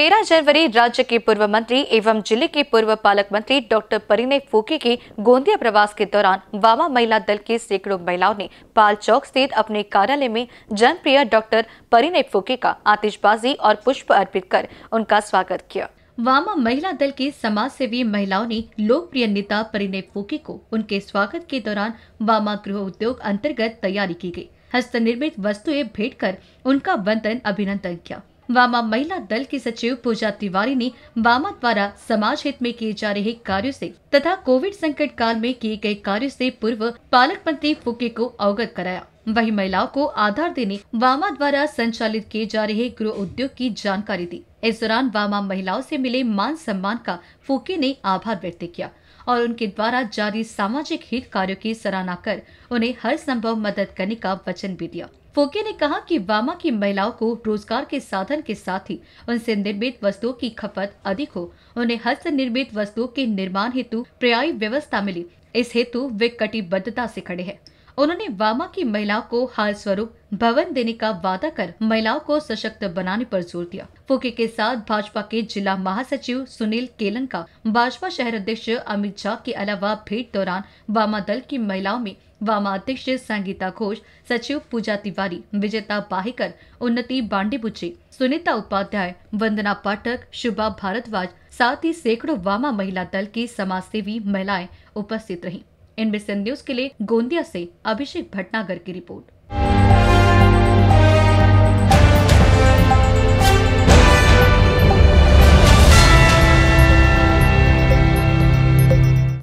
13 जनवरी राज्य के पूर्व मंत्री एवं जिले के पूर्व पालक मंत्री डॉक्टर परिणय फूके के गोंदिया प्रवास के दौरान वामा महिला दल के सैकड़ों महिलाओं ने पाल चौक स्थित अपने कार्यालय में जनप्रिय डॉक्टर परिणय फूके का आतिशबाजी और पुष्प अर्पित कर उनका स्वागत किया वामा महिला दल की समाज सेवी महिलाओं ने लोकप्रिय नेता परिणय फूके को उनके स्वागत के दौरान वामा गृह उद्योग अंतर्गत तैयारी की गयी हस्तनिर्मित वस्तुएं भेंट कर उनका वंदन अभिनंदन किया वामा महिला दल की सचिव पूजा तिवारी ने वामा द्वारा समाज हित में किए जा रहे कार्यों से तथा कोविड संकट काल में किए गए कार्यों से पूर्व पालक मंत्री फुके को अवगत कराया वही महिलाओं को आधार देने वामा द्वारा संचालित किए जा रहे गृह उद्योग की जानकारी दी इस दौरान वामा महिलाओं से मिले मान सम्मान का फूके ने आभार व्यक्त किया और उनके द्वारा जारी सामाजिक हित कार्यों की सराहना कर उन्हें हर संभव मदद करने का वचन भी दिया फोके ने कहा कि वामा की महिलाओं को रोजगार के साधन के साथ ही उनसे निर्मित वस्तुओं की खपत अधिक हो उन्हें हस्त निर्मित वस्तुओं के निर्माण हेतु पर्यायी व्यवस्था मिली इस हेतु वे कटिबद्धता से खड़े हैं उन्होंने वामा की महिलाओं को हाल स्वरूप भवन देने का वादा कर महिलाओं को सशक्त बनाने पर जोर दिया फूके के साथ भाजपा के जिला महासचिव सुनील केलन का भाजपा शहर अध्यक्ष अमित झा के अलावा भेंट दौरान वामा दल की महिलाओं में वामा अध्यक्ष संगीता घोष सचिव पूजा तिवारी विजेता बाहिकर उन्नति बांडेबुचे सुनीता उपाध्याय वंदना पाठक शुभा भारद्वाज साथ ही सैकड़ों वामा महिला दल की सेवी महिलाएं उपस्थित रहीं एनबीसी न्यूज के लिए गोंदिया से अभिषेक भटनागर की रिपोर्ट